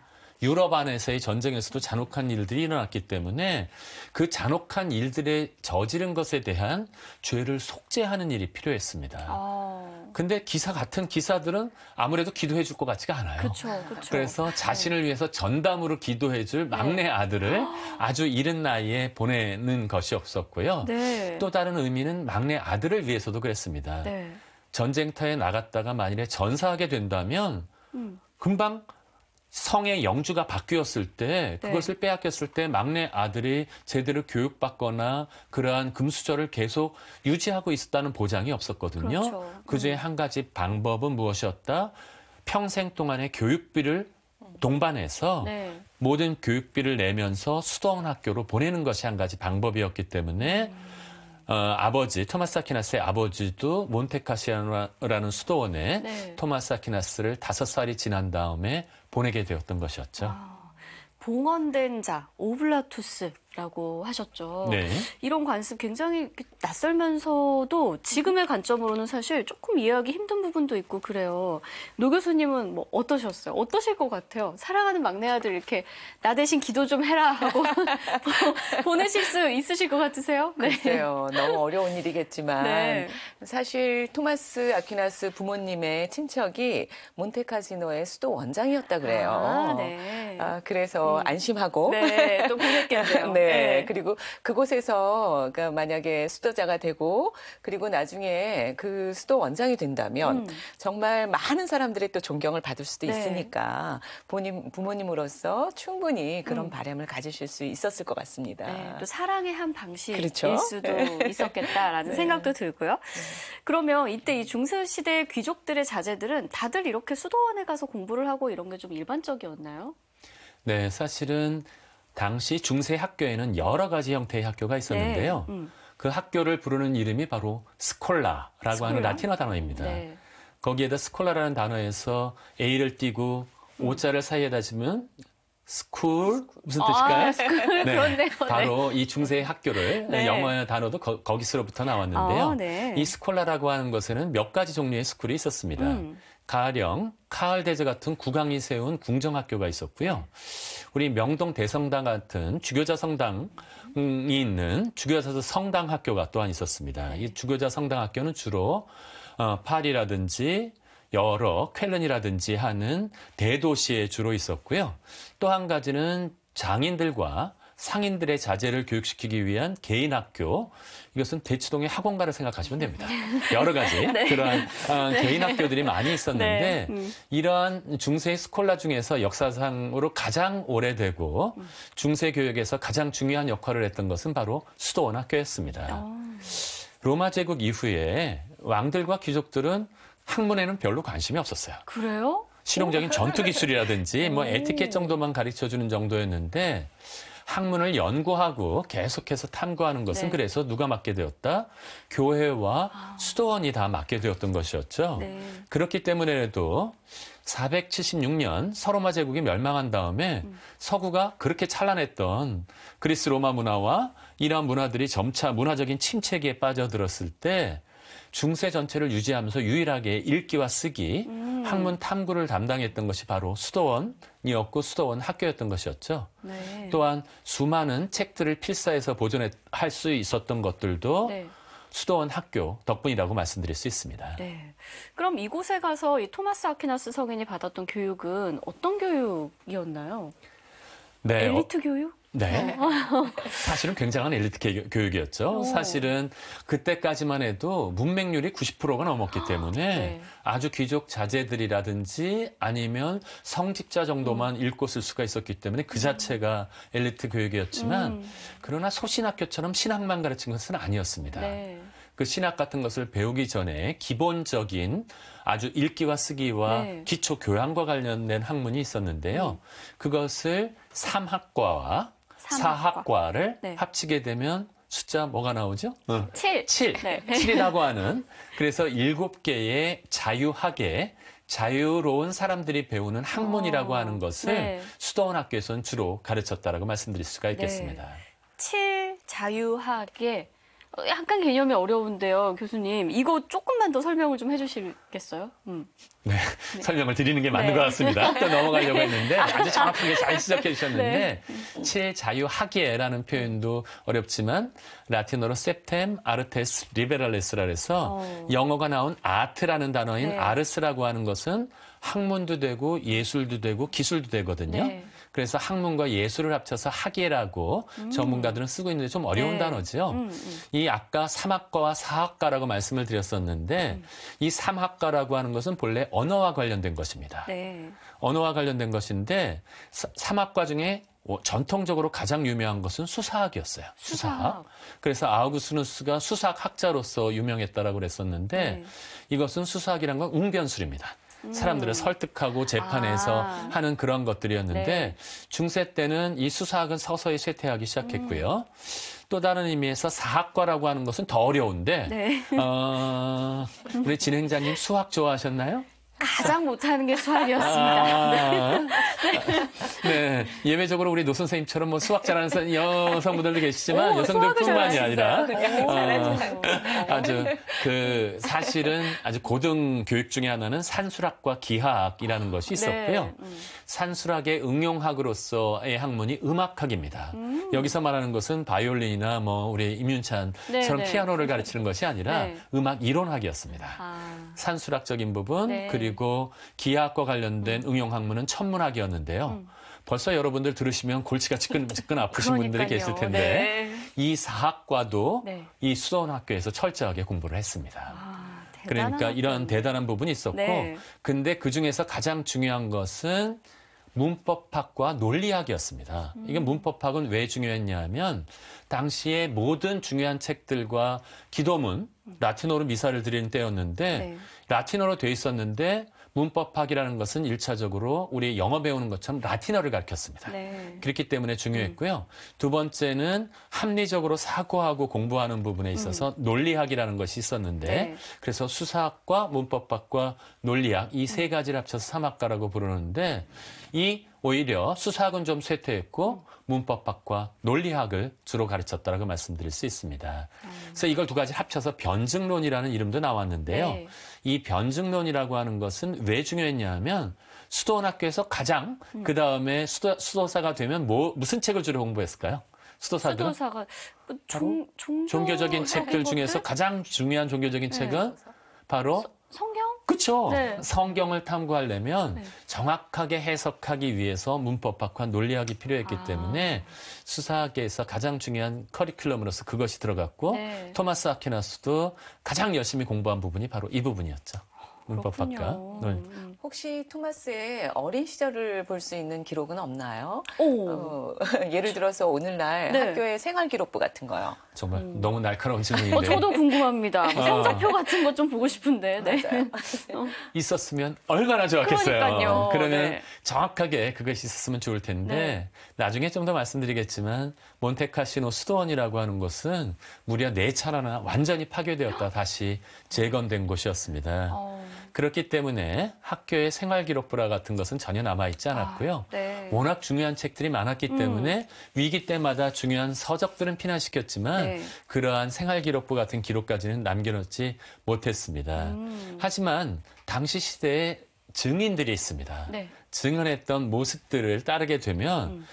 유럽 안에서의 전쟁에서도 잔혹한 일들이 일어났기 때문에 그 잔혹한 일들에 저지른 것에 대한 죄를 속죄하는 일이 필요했습니다. 아... 근데 기사 같은 기사들은 아무래도 기도해 줄 것 같지가 않아요. 그쵸, 그쵸. 그래서 네. 자신을 위해서 전담으로 기도해 줄 네. 막내 네. 아들을 아. 아주 이른 나이에 보내는 것이 없었고요. 네. 또 다른 의미는 막내 아들을 위해서도 그랬습니다. 네. 전쟁터에 나갔다가 만일에 전사하게 된다면 음. 금방 성의 영주가 바뀌었을 때 네. 그것을 네. 빼앗겼을 때 막내 아들이 제대로 교육받거나 그러한 금수저를 계속 유지하고 있었다는 보장이 없었거든요. 그렇죠. 그중에 음. 한 가지 방법은 무엇이었다? 평생 동안의 교육비를 동반해서 네. 모든 교육비를 내면서 수도원 학교로 보내는 것이 한 가지 방법이었기 때문에 음. 어, 아버지 토마스 아퀴나스의 아버지도 몬테카시아노라는 수도원에 네. 토마스 아퀴나스를 다섯 살이 지난 다음에 보내게 되었던 것이었죠. 아, 봉헌된 자 오블라투스 라고 하셨죠. 네. 이런 관습 굉장히 낯설면서도 지금의 관점으로는 사실 조금 이해하기 힘든 부분도 있고 그래요. 노 교수님은 뭐 어떠셨어요? 어떠실 것 같아요? 사랑하는 막내 아들 이렇게 나 대신 기도 좀 해라 하고 뭐 보내실 수 있으실 것 같으세요? 네. 글쎄요. 너무 어려운 일이겠지만 네. 사실 토마스 아퀴나스 부모님의 친척이 몬테카지노의 수도 원장이었다 그래요. 아, 네. 아, 그래서 음. 안심하고 네, 또 보냈겠네요. 네. 네. 네. 그리고 그곳에서 그러니까 만약에 수도자가 되고 그리고 나중에 그 수도 원장이 된다면 음. 정말 많은 사람들의 또 존경을 받을 수도 네. 있으니까 본인 부모님으로서 충분히 그런 음. 바람을 가지실 수 있었을 것 같습니다. 네. 또 사랑의 한 방식일 그렇죠? 수도 네. 있었겠다라는 생각도 들고요. 그러면 이때 이 중세 시대 귀족들의 자제들은 다들 이렇게 수도원에 가서 공부를 하고 이런 게 좀 일반적이었나요? 네, 사실은 당시 중세 학교에는 여러 가지 형태의 학교가 있었는데요. 네. 음. 그 학교를 부르는 이름이 바로 스콜라라고 스콜라? 하는 라틴어 단어입니다. 네. 거기에다 스콜라라는 단어에서 A를 띄고 음. O자를 사이에다 지면 스쿨 무슨 아, 뜻일까요? 아, 스쿨. 네, 그렇네요. 네. 바로 이중세 학교를 네. 영어 단어도 거, 기서부터 나왔는데요. 아, 네. 이 스콜라라고 하는 것에는 몇 가지 종류의 스쿨이 있었습니다. 음. 가령 카알 대제 같은 국왕이 세운 궁정학교가 있었고요. 우리 명동 대성당 같은 주교자 성당이 있는 주교자 성당 학교가 또한 있었습니다. 네. 이 주교자 성당 학교는 주로 어, 파리라든지 여러 쾰른이라든지 하는 대도시에 주로 있었고요. 또 한 가지는 장인들과 상인들의 자제를 교육시키기 위한 개인 학교 이것은 대치동의 학원가를 생각하시면 됩니다. 여러 가지 네. 그러한 어, 네. 개인 학교들이 많이 있었는데 네. 음. 이러한 중세 스콜라 중에서 역사상으로 가장 오래되고 음. 중세 교육에서 가장 중요한 역할을 했던 것은 바로 수도원 학교였습니다. 어. 로마 제국 이후에 왕들과 귀족들은 학문에는 별로 관심이 없었어요. 그래요? 실용적인 전투 기술이라든지 뭐 네. 에티켓 정도만 가르쳐 주는 정도였는데 학문을 연구하고 계속해서 탐구하는 것은 네. 그래서 누가 맡게 되었다? 교회와 아. 수도원이 다 맡게 되었던 것이었죠. 네. 그렇기 때문에도 476년 서로마 제국이 멸망한 다음에 음. 서구가 그렇게 찬란했던 그리스 로마 문화와 이러한 문화들이 점차 문화적인 침체기에 빠져들었을 때 중세 전체를 유지하면서 유일하게 읽기와 쓰기, 음. 학문 탐구를 담당했던 것이 바로 수도원이었고 수도원 학교였던 것이었죠. 네. 또한 수많은 책들을 필사해서 보존할 수 있었던 것들도 네. 수도원 학교 덕분이라고 말씀드릴 수 있습니다. 네. 그럼 이곳에 가서 이 토마스 아퀴나스 성인이 받았던 교육은 어떤 교육이었나요? 네. 엘리트 교육? 네. 네. 사실은 굉장한 엘리트 교육이었죠. 사실은 그때까지만 해도 문맹률이 90%가 넘었기 아, 때문에 네. 아주 귀족 자제들이라든지 아니면 성직자 정도만 음. 읽고 쓸 수가 있었기 때문에 그 음. 자체가 엘리트 교육이었지만 음. 그러나 소신학교처럼 신학만 가르친 것은 아니었습니다. 네. 그 신학 같은 것을 배우기 전에 기본적인 아주 읽기와 쓰기와 네. 기초 교양과 관련된 학문이 있었는데요. 그것을 삼학과와 사학과. 를 네. 합치게 되면 숫자 뭐가 나오죠? 7. 7. 7이라고 하는 그래서 7개의 자유하게 자유로운 사람들이 배우는 학문이라고 어, 하는 것을 네. 수도원 학교에서는 주로 가르쳤다라고 말씀드릴 수가 네. 있겠습니다. 네. 7 자유학에 약간 개념이 어려운데요, 교수님. 이거 조금만 더 설명을 좀 해주시겠어요? 음. 네, 네, 설명을 드리는 게 맞는 네. 것 같습니다. 또 넘어가려고 했는데 아주 정확하게 잘 시작해 주셨는데 네. 칠자유학예라는 표현도 어렵지만 라틴어로 septem artes liberales라 해서 오. 어. 영어가 나온 아트라는 단어인 아르스라고 네. 하는 것은 학문도 되고 예술도 되고 기술도 되거든요. 네. 그래서 학문과 예술을 합쳐서 학예라고 음. 전문가들은 쓰고 있는데 좀 어려운 네. 단어죠. 음, 음. 이 아까 삼학과와 사학과라고 말씀을 드렸었는데 음. 이 삼학과라고 하는 것은 본래 언어와 관련된 것입니다. 네. 언어와 관련된 것인데 사, 삼학과 중에 전통적으로 가장 유명한 것은 수사학이었어요. 수사학. 수사학. 그래서 아우구스누스가 수사학 학자로서 유명했다라고 그랬었는데 네. 이것은 수사학이란 건 웅변술입니다. 사람들을 음. 설득하고 재판해서 아. 하는 그런 것들이었는데 네. 중세 때는 이 수사학은 서서히 쇠퇴하기 시작했고요. 음. 또 다른 의미에서 사학과라고 하는 것은 더 어려운데 네. 어, 우리 진행자님 수학 좋아하셨나요? 가장 못하는 게 수학이었습니다. 아, 네. 네. 네. 예외적으로 우리 노 선생님처럼 뭐 수학 잘하는 여성분들도 계시지만 여성들뿐만이 아니라 네, 어, 아주 그 사실은 아주 고등 교육 중에 하나는 산수학과 기하학이라는 것이 네. 있었고요. 네. 음. 산수학의 응용학으로서의 학문이 음악학입니다. 음. 여기서 말하는 것은 바이올린이나 뭐 우리 임윤찬처럼 네, 피아노를 가르치는 것이 아니라 음악 이론학이었습니다. 아. 산수학적인 부분 그리고 그리고 기하학과 관련된 음. 응용 학문은 천문학이었는데요. 음. 벌써 여러분들 들으시면 골치가 지끈지끈 아프신 분들이 계실 텐데 네. 이 사학과도 네. 이 수원학교에서 철저하게 공부를 했습니다. 아, 그러니까 이런 대단한 부분이 있었고 네. 근데 그중에서 가장 중요한 것은 문법학과 논리학이었습니다. 이게 음. 문법학은 왜 중요했냐면 당시에 모든 중요한 책들과 기도문 음. 라틴어로 미사를 드리는 때였는데 네. 라틴어로 돼 있었는데 문법 학이라는 것은 일차적으로 우리 영어 배우는 것처럼 라틴어를 가르쳤습니다. 네. 그렇기 때문에 중요했고요. 음. 두 번째는 합리적으로 사고하고 공부하는 부분에 있어서 음. 논리학이라는 것이 있었는데 네. 그래서 수사학과 문법학과 논리학 이세 음. 가지를 합쳐서 삼학과라고 부르는데 이 오히려 수사학은 좀 쇠퇴했고 문법학과 논리학을 주로 가르쳤다라고 말씀드릴 수 있습니다. 음. 그래서 이걸 두 가지 합쳐서 변증론이라는 이름도 나왔는데요. 네. 이 변증론이라고 하는 것은 왜 중요했냐 하면 수도원 학교에서 가장 음. 그 다음에 수도, 수도사가 되면 뭐 무슨 책을 주로 공부했을까요? 수도사들은 수도사가 뭐 종, 종교, 종교적인 책들 중에서 가장 중요한 종교적인 네. 책은 바로 서, 성경 그렇죠. 네. 성경을 탐구하려면 네. 정확하게 해석하기 위해서 문법학과 논리학이 필요했기 아. 때문에 수사학에서 가장 중요한 커리큘럼으로서 그것이 들어갔고 네. 토마스 아퀴나스도 가장 열심히 공부한 부분이 바로 이 부분이었죠. 문법학과. 네. 혹시 토마스의 어린 시절을 볼 수 있는 기록은 없나요? 어, 예를 그렇죠. 들어서 오늘날 네. 학교의 생활 기록부 같은 거요. 정말 음. 너무 날카로운 질문인데. 어, 저도 궁금합니다. 성적표 아. 같은 것좀 보고 싶은데. 네. 어. 있었으면 얼마나 좋았겠어요. 그러니까요. 그러면 네. 정확하게 그것이 있었으면 좋을 텐데 네. 나중에 좀 더 말씀드리겠지만 몬테카시노 수도원이라고 하는 곳은 무려 네 차례나 완전히 파괴되었다 다시 재건된 곳이었습니다. 어. 그렇기 때문에 학교의 생활기록부라 같은 것은 전혀 남아있지 않았고요. 아, 네. 워낙 중요한 책들이 많았기 음. 때문에 위기 때마다 중요한 서적들은 피난시켰지만 네. 그러한 생활기록부 같은 기록까지는 남겨놓지 못했습니다. 음. 하지만 당시 시대에 증인들이 있습니다. 네. 증언했던 모습들을 따르게 되면 음.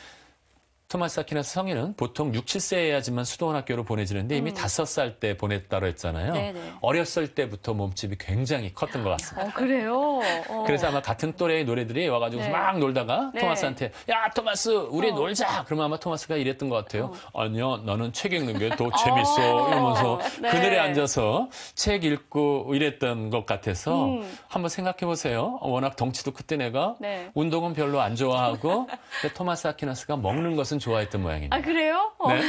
토마스 아퀴나스 성인은 보통 6, 7세에야지만 수도원학교로 보내지는데 이미 음. 5살 때 보냈다고 했잖아요. 네네. 네. 어렸을 때부터 몸집이 굉장히 컸던 것 같습니다. 어, 그래요? 어. 그래서 아마 같은 또래의 노래들이 와가지고 네. 막 놀다가 네. 토마스한테 야 토마스 우리 어. 놀자 그러면 아마 토마스가 이랬던 것 같아요. 어. 아니요 너는책 읽는 게더 어. 재밌어 이러면서 네. 그늘에 앉아서 책 읽고 이랬던 것 같아서 음. 한번 생각해 보세요. 워낙 덩치도 그때 내가 네. 운동은 별로 안 좋아하고 토마스 아퀴나스가 먹는 것은 좋아했던 모양입니다. 아, 그래요? 어. 네.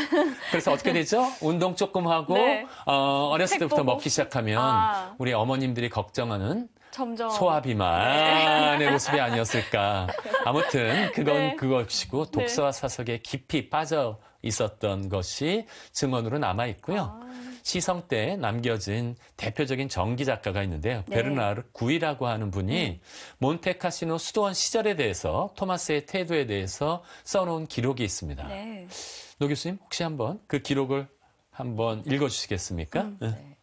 그래서 어떻게 되죠? 운동 조금 하고 네. 어, 어렸을 때부터 먹기 시작하면 아. 우리 어머님들이 걱정하는 점점... 소아비만의 네. 모습이 아니었을까. 아무튼 그건 네. 그것이고 네. 독서와 사석에 깊이 빠져 있었던 것이 증언으로 남아 있고요. 아. 시성 때 남겨진 대표적인 전기 작가가 있는데요. 네. 베르나르 구이라고 하는 분이 네. 몬테카시노 수도원 시절에 대해서 토마스의 태도에 대해서 써놓은 기록이 있습니다. 네. 노 교수님 혹시 한번 그 기록을 한번 읽어주시겠습니까? 음, 네. 네.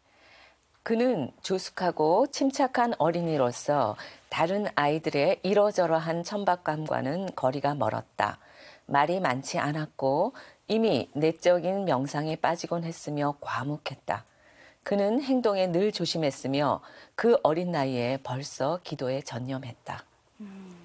그는 조숙하고 침착한 어린이로서 다른 아이들의 이러저러한 천박감과는 거리가 멀었다. 말이 많지 않았고 이미 내적인 명상에 빠지곤 했으며 과묵했다. 그는 행동에 늘 조심했으며 그 어린 나이에 벌써 기도에 전념했다. 음.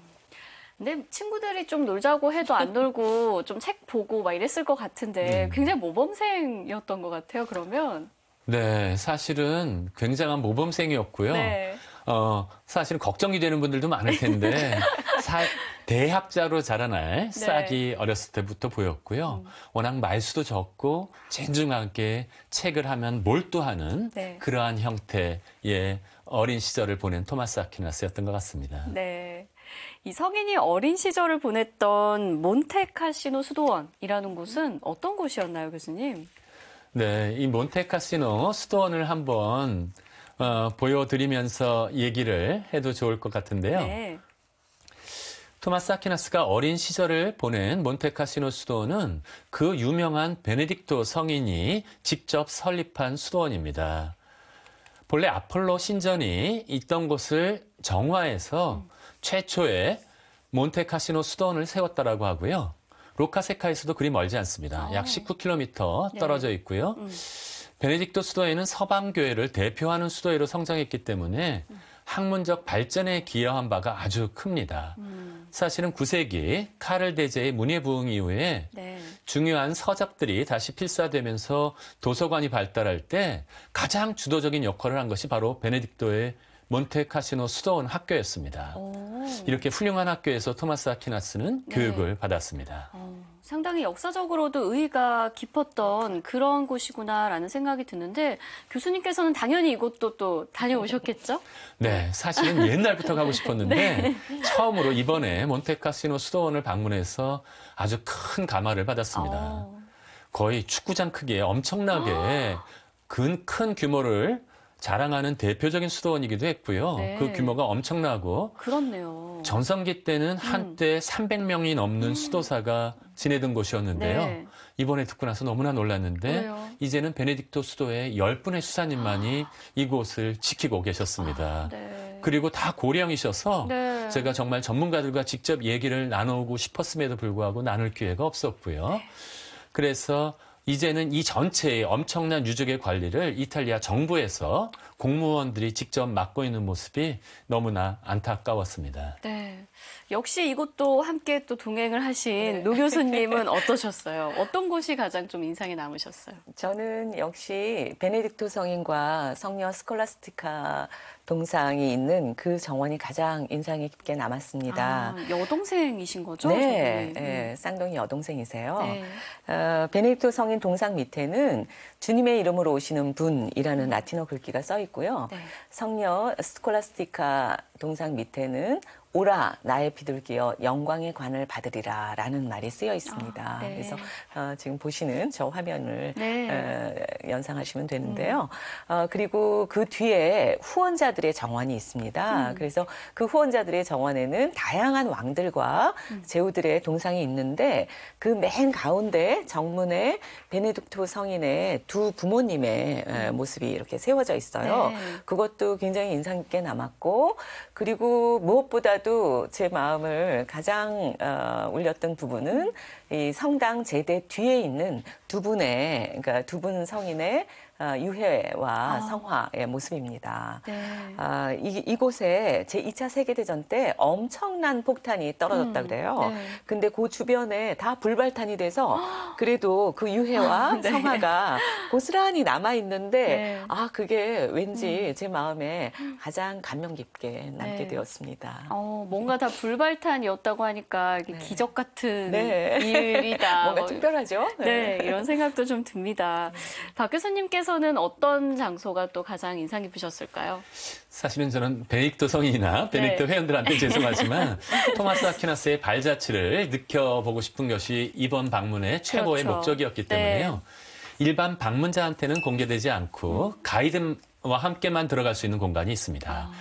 근데 친구들이 좀 놀자고 해도 안 놀고 좀 책 보고 막 이랬을 것 같은데 네. 굉장히 모범생이었던 것 같아요. 그러면 네, 사실은 굉장한 모범생이었고요. 네. 어, 사실 걱정이 되는 분들도 많을 텐데 사, 대학자로 자라날 네. 싹이 어렸을 때부터 보였고요. 음. 워낙 말수도 적고 진중하게 책을 하면 몰두하는 네. 그러한 형태의 어린 시절을 보낸 토마스 아퀴나스였던 것 같습니다. 네. 이 성인이 어린 시절을 보냈던 몬테카시노 수도원이라는 곳은 어떤 곳이었나요, 교수님? 네, 이 몬테카시노 수도원을 한번 어, 보여드리면서 얘기를 해도 좋을 것 같은데요. 네. 토마스 아퀴나스가 어린 시절을 보낸 몬테카시노 수도원은 그 유명한 베네딕토 성인이 직접 설립한 수도원입니다. 본래 아폴로 신전이 있던 곳을 정화해서 최초의 몬테카시노 수도원을 세웠다라고 하고요. 로카세카에서도 그리 멀지 않습니다. 아. 약 19km 떨어져 있고요. 네. 음. 베네딕토 수도회는 서방교회를 대표하는 수도회로 성장했기 때문에 음. 학문적 발전에 기여한 바가 아주 큽니다. 음. 사실은 9세기 카를 대제의 문예부흥 이후에 네. 중요한 서적들이 다시 필사되면서 도서관이 발달할 때 가장 주도적인 역할을 한 것이 바로 베네딕토의 몬테카시노 수도원 학교였습니다. 오. 이렇게 훌륭한 학교에서 토마스 아퀴나스는 네. 교육을 받았습니다. 오. 어. 상당히 역사적으로도 의의가 깊었던 그런 곳이구나라는 생각이 드는데 교수님께서는 당연히 이곳도 또 다녀오셨겠죠? 네, 사실은 옛날부터 가고 싶었는데 네. 처음으로 이번에 몬테카시노 수도원을 방문해서 아주 큰 감화를 받았습니다. 아. 거의 축구장 크기에 엄청나게 아. 근큰 규모를 자랑하는 대표적인 수도원이기도 했고요. 네. 그 규모가 엄청나고 그렇네요. 전성기 때는 한때 300명이 음. 넘는 음. 수도사가 지내던 곳이었는데요. 네. 이번에 듣고 나서 너무나 놀랐는데 그래요? 이제는 베네딕토 수도의 10분의 수사님만이 아. 이곳을 지키고 계셨습니다. 아, 네. 그리고 다 고령이셔서 네. 제가 정말 전문가들과 직접 얘기를 나누고 싶었음에도 불구하고 나눌 기회가 없었고요. 네. 그래서 이제는 이 전체의 엄청난 유적의 관리를 이탈리아 정부에서 공무원들이 직접 맡고 있는 모습이 너무나 안타까웠습니다. 네. 역시 이것도 함께 또 동행을 하신 네. 노 교수님은 어떠셨어요? 어떤 곳이 가장 좀 인상에 남으셨어요? 저는 역시 베네딕토 성인과 성녀 스콜라스티카 동상이 있는 그 정원이 가장 인상이 깊게 남았습니다. 아, 여동생이신 거죠? 네, 네. 쌍둥이 여동생이세요. 네. 어, 베네딕토 성인 있는 동상 밑에는 주님의 이름으로 오시는 분이라는 라틴어 글귀가 써 있고요. 네. 성녀 스콜라스티카 동상 밑에는 오라 나의 비둘기여 영광의 관을 받으리라 라는 말이 쓰여 있습니다. 아, 네. 그래서 어, 지금 보시는 저 화면을 네. 어, 연상하시면 되는데요. 음. 어, 그리고 그 뒤에 후원자들의 정원이 있습니다. 음. 그래서 그 후원자들의 정원에는 다양한 왕들과 음. 제후들의 동상이 있는데 그 맨 가운데 정문에 베네딕토 성인의 두 부모님의 어, 음. 모습이 이렇게 세워져 있어요. 네. 그것도 굉장히 인상 깊게 남았고 그리고 무엇보다 그래도 제 마음을 가장 어, 울렸던 부분은 이 성당 제대 뒤에 있는 두 분의 그러니까 두 분 성인의 어, 유해와 아. 성화의 모습입니다. 네. 아, 이, 이곳에 제2차 세계대전 때 엄청난 폭탄이 떨어졌다 음, 그래요. 음, 네. 근데 그 주변에 다 불발탄이 돼서 그래도 그 유해와 아, 네. 성화가 고스란히 남아있는데 네. 아, 그게 왠지 음. 제 마음에 가장 감명 깊게 남게 네. 되었습니다. 어, 뭔가 다 불발탄이었다고 하니까 네. 기적 같은 일이다. 뭔가 특별하죠? 네, 이런 생각도 좀 듭니다. 음. 박 교수님께서 외에서는 어떤 장소가 또 가장 인상 깊으셨을까요? 사실은 저는 베닉토 성인이나 베닉토 네. 회원들한테 죄송하지만 토마스 아퀴나스의 발자취를 느껴보고 싶은 것이 이번 방문의 최고의 그렇죠. 목적이었기 네. 때문에요. 네. 일반 방문자한테는 공개되지 않고 음. 가이드와 함께만 들어갈 수 있는 공간이 있습니다. 아.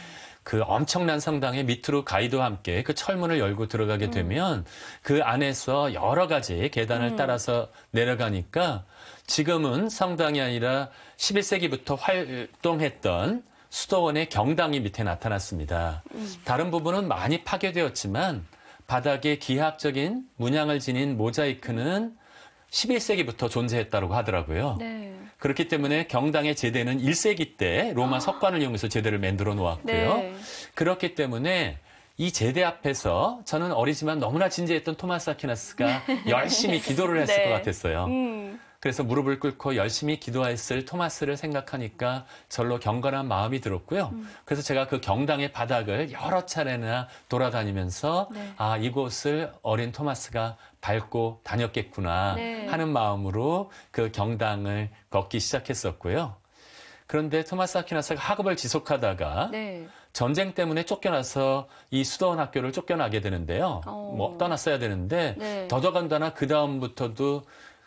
그 엄청난 성당의 밑으로 가이드와 함께 그 철문을 열고 들어가게 음. 되면 음. 그 안에서 여러 가지 계단을 음. 따라서 내려가니까 지금은 성당이 아니라 11세기부터 활동했던 수도원의 경당이 밑에 나타났습니다. 다른 부분은 많이 파괴되었지만 바닥에 기하학적인 문양을 지닌 모자이크는 11세기부터 존재했다고 하더라고요. 네. 그렇기 때문에 경당의 제대는 1세기 때 로마 아. 석관을 이용해서 제대를 만들어 놓았고요. 네. 그렇기 때문에 이 제대 앞에서 저는 어리지만 너무나 진지했던 토마스 아퀴나스가 네. 열심히 기도를 했을 네. 것 같았어요. 음. 그래서 무릎을 꿇고 열심히 기도했을 토마스를 생각하니까 절로 경건한 마음이 들었고요. 음. 그래서 제가 그 경당의 바닥을 여러 차례나 돌아다니면서 네. 아 이곳을 어린 토마스가 밟고 다녔겠구나 네. 하는 마음으로 그 경당을 걷기 시작했었고요. 그런데 토마스 아퀴나스가 학업을 지속하다가 네. 전쟁 때문에 쫓겨나서 이 수도원 학교를 쫓겨나게 되는데요. 어. 뭐 떠났어야 되는데 네. 더더간다나 그 다음부터도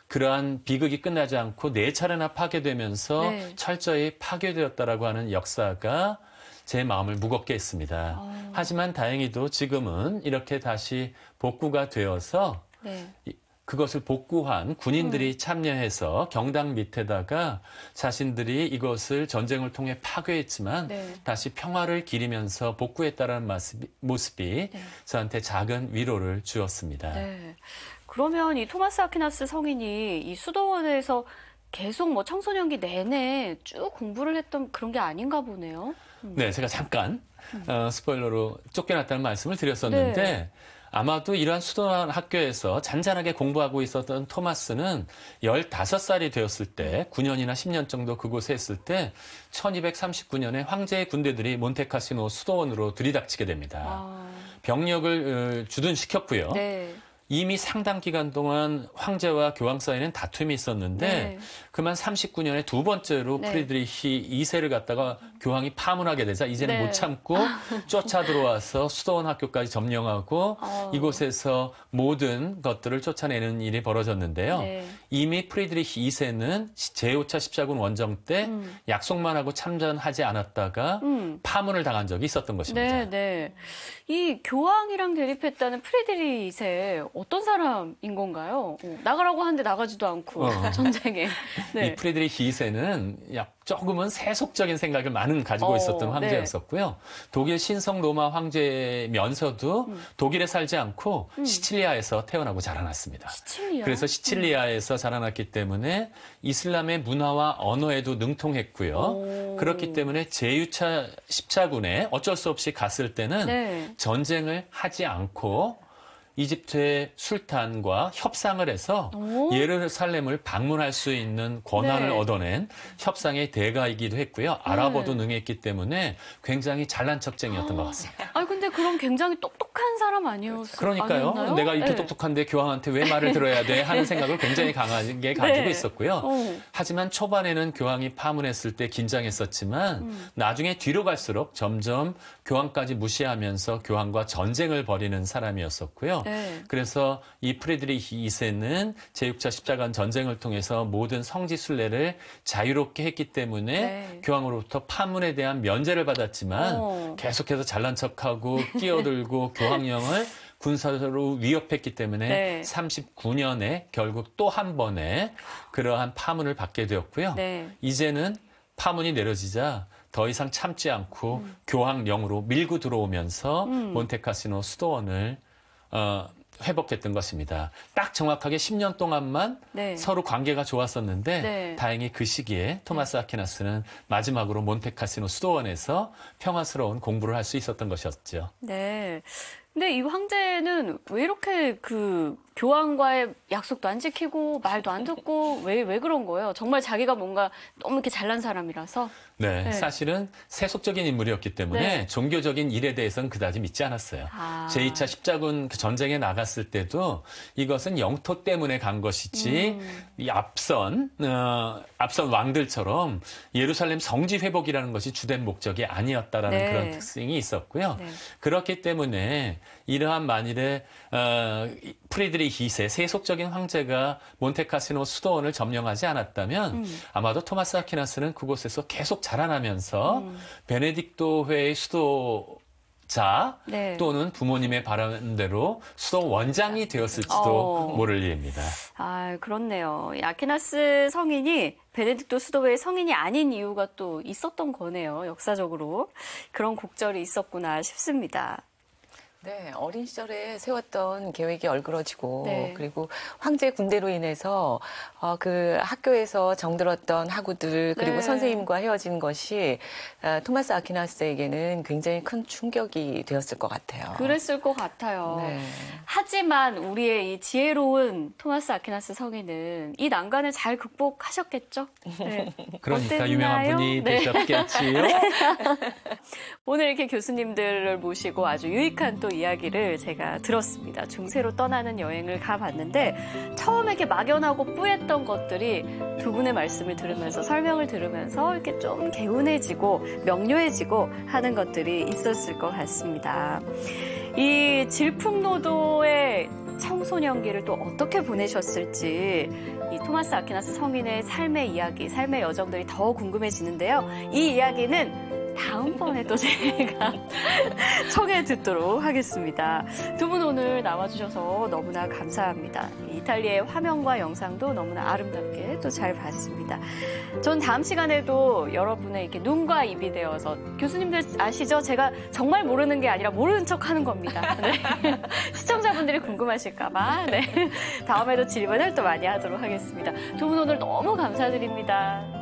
그러한 비극이 끝나지 않고 네 차례나 파괴되면서 네. 철저히 파괴되었다라고 하는 역사가 제 마음을 무겁게 했습니다. 아. 하지만 다행히도 지금은 이렇게 다시 복구가 되어서 네. 그것을 복구한 군인들이 음. 참여해서 경당 밑에다가 자신들이 이것을 전쟁을 통해 파괴했지만 네. 다시 평화를 기리면서 복구했다는 모습이, 네. 저한테 작은 위로를 주었습니다. 네. 그러면 이 토마스 아퀴나스 성인이 이 수도원에서 계속 뭐 청소년기 내내 쭉 공부를 했던 그런 게 아닌가 보네요. 음. 네, 제가 잠깐 음. 어, 스포일러로 쫓겨났다는 말씀을 드렸었는데 네. 아마도 이러한 수도원 학교에서 잔잔하게 공부하고 있었던 토마스는 15살이 되었을 때 9년이나 10년 정도 그곳에 있을 때 1239년에 황제의 군대들이 몬테카시노 수도원으로 들이닥치게 됩니다. 아. 병력을 어, 주둔시켰고요. 네. 이미 상당 기간 동안 황제와 교황 사이에는 다툼이 있었는데 네. 그만 39년에 두 번째로 네. 프리드리히 2세를 갖다가 교황이 파문하게 되자 이제는 네. 못 참고 쫓아 들어와서 수도원 학교까지 점령하고 어. 이곳에서 모든 것들을 쫓아내는 일이 벌어졌는데요. 네. 이미 프리드리히 2세는 제5차 십자군 원정 때 음. 약속만 하고 참전하지 않았다가 음. 파문을 당한 적이 있었던 것입니다. 네, 네. 이 교황이랑 대립했다는 프리드리히 2세 어떤 사람인 건가요? 어, 나가라고 하는데 나가지도 않고 어. 전쟁에. 네. 이 프리드리히 2세는 약 조금은 세속적인 생각을 많은 가지고 어, 있었던 네. 황제였었고요. 네. 독일 신성 로마 황제면서도 음. 독일에 살지 않고 음. 시칠리아에서 태어나고 자라났습니다. 시칠리아? 그래서 음. 시칠리아에서 음. 자라났기 때문에 이슬람의 문화와 언어에도 능통했고요. 오. 그렇기 때문에 제유차 1 0군에 어쩔 수 없이 갔을 때는 네. 전쟁을 하지 않고 이집트의 술탄과 협상을 해서 오? 예루살렘을 방문할 수 있는 권한을 네. 얻어낸 협상의 대가이기도 했고요. 아랍어도 네. 능했기 때문에 굉장히 잘난 척쟁이었던 아. 것 같습니다. 아 근데 그럼 굉장히 똑똑한 사람 아니었어요? 그러니까요. 아니었나요? 내가 이렇게 네. 똑똑한데 교황한테 왜 말을 들어야 돼 하는 네. 생각을 굉장히 강하게 가지고 네. 있었고요. 오. 어. 하지만 초반에는 교황이 파문했을 때 긴장했었지만 음. 나중에 뒤로 갈수록 점점 교황까지 무시하면서 교황과 전쟁을 벌이는 사람이었었고요. 네. 그래서 이 프레드리히 2세는 제육차 십자간 전쟁을 통해서 모든 성지 순례를 자유롭게 했기 때문에 네. 교황으로부터 파문에 대한 면제를 받았지만 어. 계속해서 잘난 척하고 끼어들고 교황령을 군사로 위협했기 때문에 네. 39년에 결국 또 한 번의 그러한 파문을 받게 되었고요. 네. 이제는 파문이 내려지자 더 이상 참지 않고 음. 교황령으로 밀고 들어오면서 음. 몬테카시노 수도원을 어, 회복됐던 것입니다. 딱 정확하게 10년 동안만 네. 서로 관계가 좋았었는데 네. 다행히 그 시기에 토마스 네. 아퀴나스는 마지막으로 몬테카시노 수도원에서 평화스러운 공부를 할 수 있었던 것이었죠. 네. 근데 이 황제는 왜 이렇게 그 교황과의 약속도 안 지키고 말도 안 듣고 왜 왜 그런 거예요? 정말 자기가 뭔가 너무 이렇게 잘난 사람이라서. 네, 네, 사실은 세속적인 인물이었기 때문에 네. 종교적인 일에 대해서는 그다지 믿지 않았어요. 아. 제2차 십자군 그 전쟁에 나갔을 때도 이것은 영토 때문에 간 것이지 음. 이 앞선 어, 앞선 왕들처럼 예루살렘 성지 회복이라는 것이 주된 목적이 아니었다라는 네. 그런 특징이 있었고요. 네. 그렇기 때문에 이러한 만일에 어, 프리드리히 2세 세속적인 황제가 몬테카시노 수도원을 점령하지 않았다면 음. 아마도 토마스 아퀴나스는 그곳에서 계속 자라나면서 음. 베네딕토회의 수도 자 네. 또는 부모님의 바람대로 수도 원장이 되었을지도 어. 모를 일입니다. 아 그렇네요. 아퀴나스 성인이 베네딕토 수도회의 성인이 아닌 이유가 또 있었던 거네요. 역사적으로 그런 곡절이 있었구나 싶습니다. 네, 어린 시절에 세웠던 계획이 얼그러지고 네. 그리고 황제 군대로 인해서 어, 그 학교에서 정들었던 학우들 그리고 네. 선생님과 헤어진 것이 어, 토마스 아퀴나스에게는 굉장히 큰 충격이 되었을 것 같아요. 그랬을 것 같아요. 네. 하지만 우리의 이 지혜로운 토마스 아퀴나스 성인은 이 난관을 잘 극복하셨겠죠? 네. 그러니까 어땠나요? 유명한 분이 네. 되셨겠지요. 오늘 이렇게 교수님들을 모시고 아주 유익한 또 이야기를 제가 들었습니다. 중세로 떠나는 여행을 가봤는데 처음에 이렇게 막연하고 뿌했던 것들이 두 분의 말씀을 들으면서 설명을 들으면서 이렇게 좀 개운해지고 명료해지고 하는 것들이 있었을 것 같습니다. 이 질풍노도의 청소년기를 또 어떻게 보내셨을지 이 토마스 아퀴나스 성인의 삶의 이야기, 삶의 여정들이 더 궁금해지는데요. 이 이야기는 다음번에 또 제가 청해 듣도록 하겠습니다. 두 분 오늘 나와주셔서 너무나 감사합니다. 이탈리아의 화면과 영상도 너무나 아름답게 또 잘 봤습니다. 전 다음 시간에도 여러분의 이렇게 눈과 입이 되어서 교수님들 아시죠? 제가 정말 모르는 게 아니라 모르는 척 하는 겁니다. 네. 시청자분들이 궁금하실까봐. 네. 다음에도 질문을 또 많이 하도록 하겠습니다. 두 분 오늘 너무 감사드립니다.